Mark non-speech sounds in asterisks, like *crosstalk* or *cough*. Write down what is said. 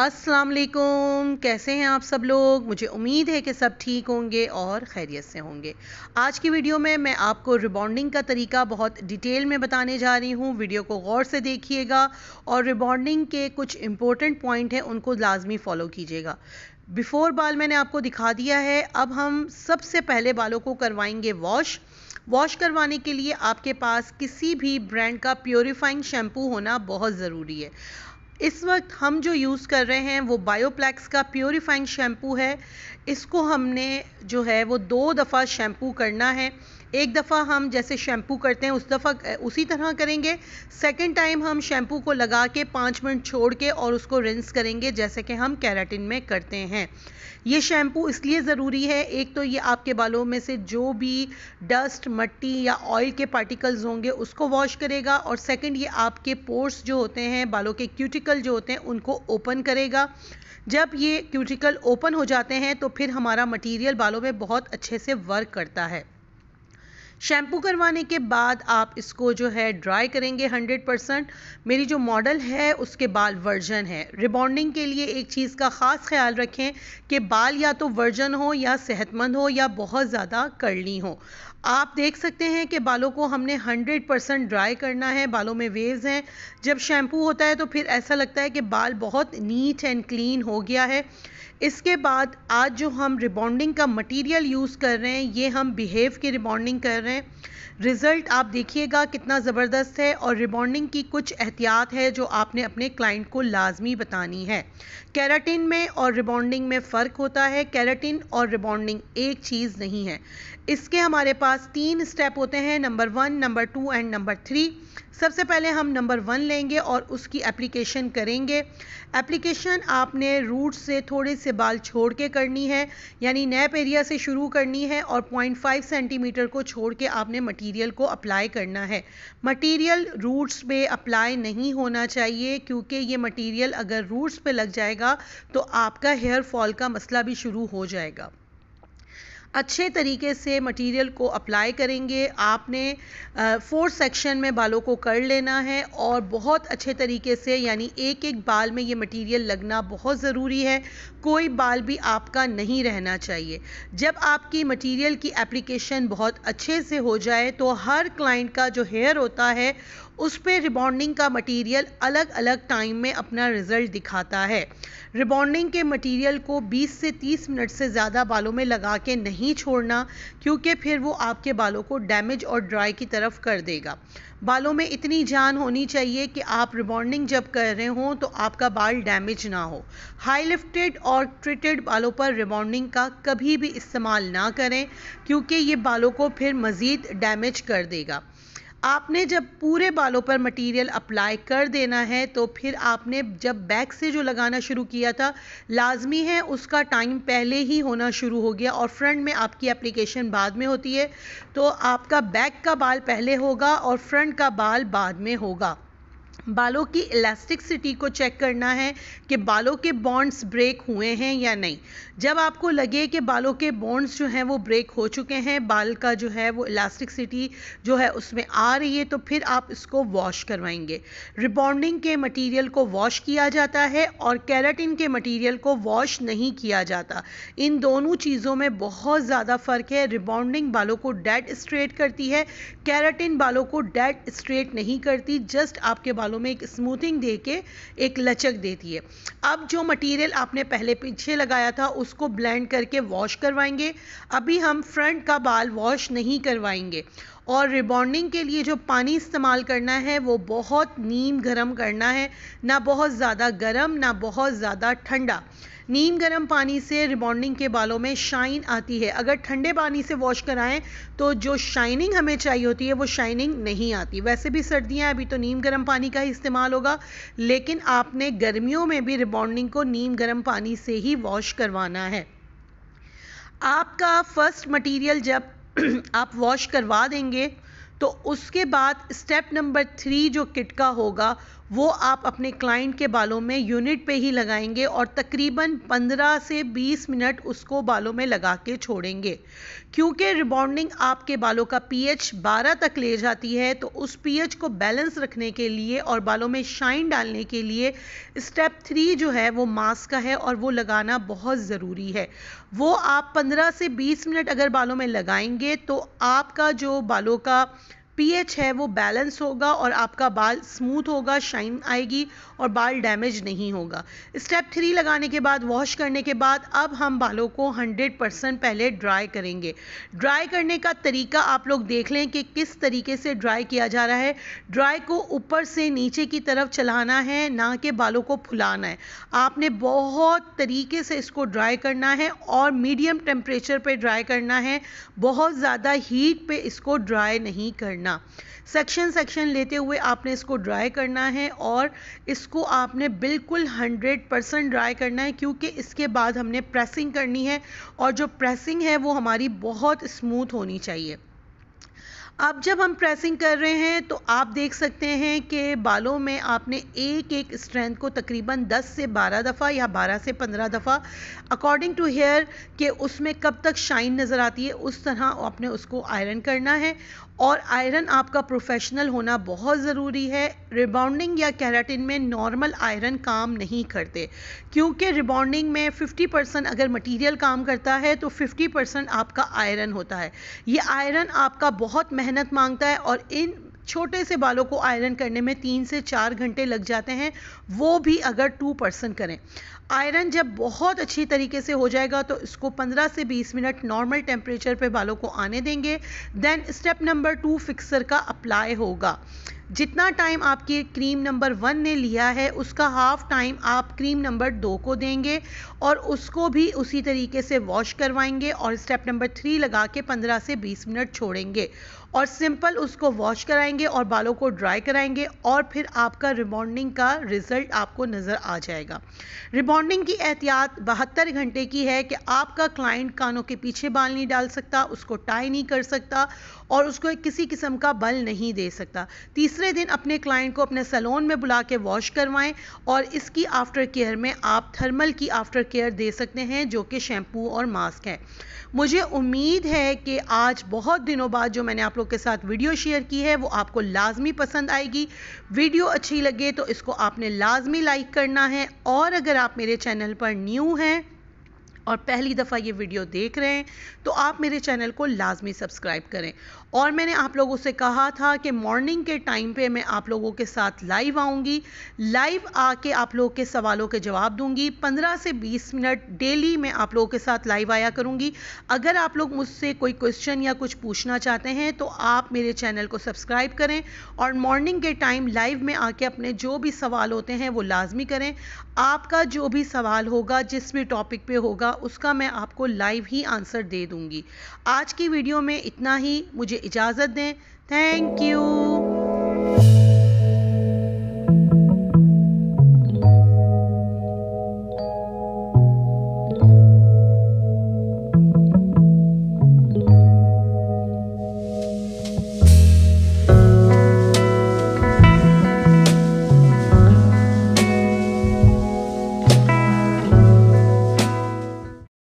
अस्सलाम वालेकुम कैसे हैं आप सब लोग मुझे उम्मीद है कि सब ठीक होंगे और खैरियत से होंगे आज की वीडियो में मैं आपको रिबॉन्डिंग का तरीका बहुत डिटेल में बताने जा रही हूँ वीडियो को गौर से देखिएगा और रिबॉन्डिंग के कुछ इम्पोर्टेंट पॉइंट हैं उनको लाजमी फॉलो कीजिएगा बिफ़ोर बाल मैंने आपको दिखा दिया है अब हम सबसे पहले बालों को करवाएंगे वॉश वॉश करवाने के लिए आपके पास किसी भी ब्रांड का प्योरीफाइंग शैम्पू होना बहुत ज़रूरी है इस वक्त हम जो यूज़ कर रहे हैं वो बायोप्लेक्स का प्योरीफाइंग शैम्पू है इसको हमने जो है वो दो दफ़ा शैम्पू करना है एक दफ़ा हम जैसे शैम्पू करते हैं उस दफ़ा उसी तरह करेंगे सेकेंड टाइम हम शैम्पू को लगा के पाँच मिनट छोड़ के और उसको रिंस करेंगे जैसे कि हम कैराटिन में करते हैं ये शैम्पू इसलिए ज़रूरी है एक तो ये आपके बालों में से जो भी डस्ट मट्टी या ऑयल के पार्टिकल्स होंगे उसको वॉश करेगा और सेकेंड ये आपके पोर्स जो होते हैं बालों के क्यूटिकल जो होते हैं उनको ओपन करेगा जब ये क्यूटिकल ओपन हो जाते हैं तो फिर हमारा मटेरियल बालों में बहुत अच्छे से वर्क करता है शैम्पू करवाने के बाद आप इसको जो है ड्राई करेंगे 100 परसेंट मेरी जो मॉडल है उसके बाल वर्जन है रिबॉन्डिंग के लिए एक चीज़ का ख़ास ख्याल रखें कि बाल या तो वर्जन हो या सेहतमंद हो या बहुत ज़्यादा करली हो आप देख सकते हैं कि बालों को हमने 100 परसेंट ड्राई करना है बालों में वेव्स हैं जब शैम्पू होता है तो फिर ऐसा लगता है कि बाल बहुत नीट एंड क्लीन हो गया है इसके बाद आज जो हम रिबॉन्डिंग का मटेरियल यूज़ कर रहे हैं ये हम बिहेव की रिबॉन्डिंग कर रहे हैं रिज़ल्ट आप देखिएगा कितना ज़बरदस्त है और रिबॉन्डिंग की कुछ एहतियात है जो आपने अपने क्लाइंट को लाजमी बतानी है कैराटिन में और रिबॉन्डिंग में फ़र्क होता है कैराटिन और रिबॉन्डिंग एक चीज़ नहीं है इसके हमारे पास तीन स्टेप होते हैं number one number two and number three सबसे पहले हम नंबर वन लेंगे और उसकी एप्लीकेशन करेंगे एप्लीकेशन आपने रूट से थोड़े से बाल छोड़ के करनी है यानी नैप एरिया से शुरू करनी है और 0.5 सेंटीमीटर को छोड़ के आपने मटेरियल को अप्लाई करना है मटेरियल रूट्स पे अप्लाई नहीं होना चाहिए क्योंकि ये मटेरियल अगर रूट्स पे लग जाएगा तो आपका हेयर फॉल का मसला भी शुरू हो जाएगा अच्छे तरीके से मटेरियल को अप्लाई करेंगे आपने फोर सेक्शन में बालों को कर लेना है और बहुत अच्छे तरीके से यानी एक एक बाल में ये मटेरियल लगना बहुत ज़रूरी है कोई बाल भी आपका नहीं रहना चाहिए जब आपकी मटेरियल की एप्लीकेशन बहुत अच्छे से हो जाए तो हर क्लाइंट का जो हेयर होता है उस पर रिबॉन्डिंग का मटेरियल अलग अलग टाइम में अपना रिजल्ट दिखाता है रिबॉन्डिंग के मटेरियल को 20 से 30 मिनट से ज़्यादा बालों में लगा के नहीं नहीं छोड़ना क्योंकि फिर वो आपके बालों को डैमेज और ड्राई की तरफ कर देगा बालों में इतनी जान होनी चाहिए कि आप रिबॉन्डिंग जब कर रहे हों तो आपका बाल डैमेज ना हो हाई लिफ्टेड और ट्रिटेड बालों पर रिबॉन्डिंग का कभी भी इस्तेमाल ना करें क्योंकि ये बालों को फिर मज़ीद डैमेज कर देगा आपने जब पूरे बालों पर मटेरियल अप्लाई कर देना है तो फिर आपने जब बैक से जो लगाना शुरू किया था लाजमी है उसका टाइम पहले ही होना शुरू हो गया और फ्रंट में आपकी एप्लीकेशन बाद में होती है तो आपका बैक का बाल पहले होगा और फ्रंट का बाल बाद में होगा बालों की इलास्टिकसिटी को चेक करना है कि बालों के बॉन्ड्स ब्रेक हुए हैं या नहीं जब आपको लगे कि बालों के बॉन्ड्स जो हैं वो ब्रेक हो चुके हैं बाल का जो है वो इलास्टिकसिटी जो है उसमें आ रही है तो फिर आप इसको वॉश करवाएंगे रिबॉन्डिंग के मटेरियल को वॉश किया जाता है और कैरेटिन के मटेरियल को वॉश नहीं किया जाता इन दोनों चीज़ों में बहुत ज़्यादा फ़र्क है रिबॉन्डिंग बालों को डेड स्ट्रेट करती है कैराटिन बालों को डेड स्ट्रेट नहीं करती जस्ट आपके बालों में एक स्मूथिंग दे के एक लचक देती है अब जो मटेरियल आपने पहले पीछे लगाया था उसको ब्लेंड करके वॉश करवाएंगे अभी हम फ्रंट का बाल वॉश नहीं करवाएंगे और रिबॉन्डिंग के लिए जो पानी इस्तेमाल करना है वो बहुत नीम गर्म करना है ना बहुत ज़्यादा गर्म ना बहुत ज़्यादा ठंडा नीम गर्म पानी से रिबॉन्डिंग के बालों में शाइन आती है अगर ठंडे पानी से वॉश कराएं तो जो शाइनिंग हमें चाहिए होती है वो शाइनिंग नहीं आती वैसे भी सर्दियां अभी तो नीम गर्म पानी का ही इस्तेमाल होगा लेकिन आपने गर्मियों में भी रिबॉन्डिंग को नीम गर्म पानी से ही वॉश करवाना है आपका फर्स्ट मटेरियल जब *clears throat* आप वॉश करवा देंगे तो उसके बाद स्टेप नंबर थ्री जो किट का होगा वो आप अपने क्लाइंट के बालों में यूनिट पे ही लगाएंगे और तकरीबन 15 से 20 मिनट उसको बालों में लगा के छोड़ेंगे क्योंकि रिबॉन्डिंग आपके बालों का पीएच 12 तक ले जाती है तो उस पीएच को बैलेंस रखने के लिए और बालों में शाइन डालने के लिए स्टेप थ्री जो है वो मास्क का है और वो लगाना बहुत ज़रूरी है वो आप पंद्रह से बीस मिनट अगर बालों में लगाएंगे तो आपका जो बालों का पीएच है वो बैलेंस होगा और आपका बाल स्मूथ होगा शाइन आएगी और बाल डैमेज नहीं होगा स्टेप थ्री लगाने के बाद वॉश करने के बाद अब हम बालों को 100 परसेंट पहले ड्राई करेंगे ड्राई करने का तरीका आप लोग देख लें कि किस तरीके से ड्राई किया जा रहा है ड्राई को ऊपर से नीचे की तरफ चलाना है ना कि बालों को फुलाना है आपने बहुत तरीके से इसको ड्राई करना है और मीडियम टेम्परेचर पर ड्राई करना है बहुत ज़्यादा हीट पर इसको ड्राई नहीं करना करना सेक्शन सेक्शन लेते हुए आपने इसको ड्राई करना है और इसको आपने बिल्कुल 100 परसेंट ड्राई करना है क्योंकि इसके बाद हमने प्रेसिंग करनी है और जो प्रेसिंग है वो हमारी बहुत स्मूथ होनी चाहिए अब जब हम प्रेसिंग कर रहे हैं तो आप देख सकते हैं कि बालों में आपने एक एक स्ट्रेंथ को तकरीबन 10 से 12 दफ़ा या 12 से 15 दफ़ा अकॉर्डिंग टू हेयर कि उसमें कब तक शाइन नज़र आती है उस तरह आपने उसको आयरन करना है और आयरन आपका प्रोफेशनल होना बहुत ज़रूरी है रिबाउंडिंग या कैराटिन में नॉर्मल आयरन काम नहीं करते क्योंकि रिबाउंडिंग में 50 परसेंट अगर मटेरियल काम करता है तो 50 परसेंट आपका आयरन होता है ये आयरन आपका बहुत मेहनत मांगता है और इन छोटे से बालों को आयरन करने में तीन से चार घंटे लग जाते हैं वो भी अगर टू परसेंट करें आयरन जब बहुत अच्छी तरीके से हो जाएगा तो इसको 15 से 20 मिनट नॉर्मल टेम्परेचर पे बालों को आने देंगे then step number two fixer का अप्लाई होगा जितना टाइम आपकी क्रीम नंबर वन ने लिया है उसका हाफ टाइम आप क्रीम नंबर दो को देंगे और उसको भी उसी तरीके से वॉश करवाएंगे और स्टेप नंबर थ्री लगा के पंद्रह से बीस मिनट छोड़ेंगे और सिंपल उसको वॉश कराएंगे और बालों को ड्राई कराएंगे और फिर आपका रिबॉन्डिंग का रिज़ल्ट आपको नज़र आ जाएगा रिबॉन्डिंग की एहतियात बहत्तर घंटे की है कि आपका क्लाइंट कानों के पीछे बाल नहीं डाल सकता उसको टाई नहीं कर सकता और उसको किसी किस्म का बल नहीं दे सकता तीसरा दूसरे दिन अपने क्लाइंट को अपने सैलून में बुला के वॉश करवाएं और इसकी आफ्टर केयर में आप थर्मल की आफ्टर केयर दे सकते हैं जो कि शैम्पू और मास्क है मुझे उम्मीद है कि आज बहुत दिनों बाद जो मैंने आप लोग के साथ वीडियो शेयर की है वो आपको लाजमी पसंद आएगी वीडियो अच्छी लगे तो इसको आपने लाजमी लाइक करना है और अगर आप मेरे चैनल पर न्यू हैं और पहली दफ़ा ये वीडियो देख रहे हैं तो आप मेरे चैनल को लाजमी सब्सक्राइब करें और मैंने आप लोगों से कहा था कि मॉर्निंग के टाइम पे मैं आप लोगों के साथ लाइव आऊँगी लाइव आके आप लोगों के सवालों के जवाब दूँगी पंद्रह से बीस मिनट डेली मैं आप लोगों के साथ लाइव आया करूँगी अगर आप लोग मुझसे कोई क्वेश्चन या कुछ पूछना चाहते हैं तो आप मेरे चैनल को सब्सक्राइब करें और मॉर्निंग के टाइम लाइव में आके अपने जो भी सवाल होते हैं वो लाजमी करें आपका जो भी सवाल होगा जिस भी टॉपिक पर होगा उसका मैं आपको लाइव ही आंसर दे दूंगी आज की वीडियो में इतना ही मुझे इजाज़त दें थैंक यू